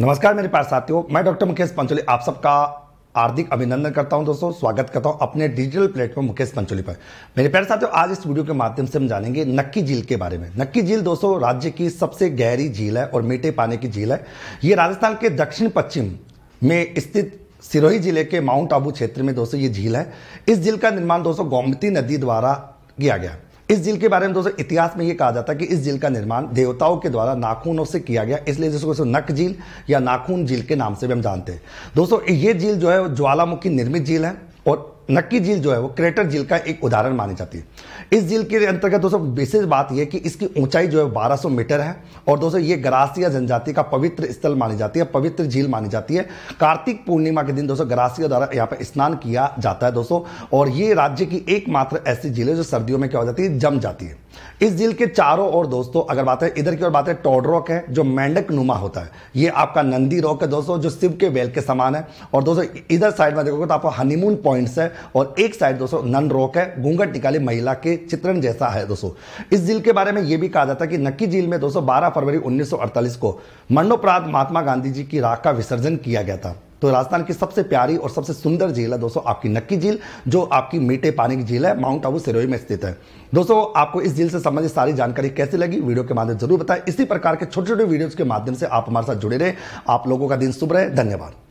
नमस्कार मेरे प्यार साथियों मैं डॉक्टर मुकेश पंचोली आप सबका हार्दिक अभिनंदन करता हूं दोस्तों स्वागत करता हूं अपने डिजिटल प्लेटफॉर्म मुकेश पंचोली पर मेरे प्यारे साथियों आज इस वीडियो के माध्यम से हम जानेंगे नक्की झील के बारे में नक्की झील दोस्तों राज्य की सबसे गहरी झील है और मीठे पानी की झील है ये राजस्थान के दक्षिण पश्चिम में स्थित सिरोही जिले के माउंट आबू क्षेत्र में दोस्तों ये झील है इस झील का निर्माण दोस्तों गोमती नदी द्वारा किया गया इस झील के बारे में दोस्तों इतिहास में यह कहा जाता है कि इस झील का निर्माण देवताओं के द्वारा नाखूनों से किया गया इसलिए जिसको नक झील या नाखून झील के नाम से भी हम जानते हैं दोस्तों ये झील जो है ज्वालामुखी निर्मित झील है और नक्की झील जो है वो क्रेटर झील का एक उदाहरण मानी जाती है इस झील के अंतर्गत दोस्तों विशेष बात यह कि इसकी ऊंचाई जो है 1200 मीटर है और दोस्तों ये गरासिया जनजाति का पवित्र स्थल मानी जाती है पवित्र झील मानी जाती है कार्तिक पूर्णिमा के दिन दोस्तों गरासिया द्वारा यहाँ पर स्नान किया जाता है दोस्तों और ये राज्य की एकमात्र ऐसी झील है जो सर्दियों में क्या हो जाती है जम जाती है इस झील के चारों ओर दोस्तों अगर बात है इधर की ओर बात है टोड रॉक है जो मेंढक नुमा होता है ये आपका नंदी रॉक है दोस्तों जो शिव के वेल के समान है और दोस्तों इधर साइड में देखोगे तो आपको हनीमून पॉइंट्स है और एक साइड दोस्तों नन रॉक है घूंघट निकाली महिला के चित्रण जैसा है दोस्तों इस झील के बारे में यह भी कहा जाता है कि नक्की झील में दोस्तों बारह फरवरी उन्नीस को मरणोपराध महात्मा गांधी जी की राख का विसर्जन किया गया था तो राजस्थान की सबसे प्यारी और सबसे सुंदर झील है दोस्तों आपकी नक्की झील जो आपकी मीठे पानी की झील है माउंट आबू सिरोही में स्थित है दोस्तों आपको इस झील से संबंधित सारी जानकारी कैसी लगी वीडियो के माध्यम जरूर बताएं इसी प्रकार के छोटे छोटे वीडियोज के माध्यम से आप हमारे साथ जुड़े रहे आप लोगों का दिन शुभ रहे धन्यवाद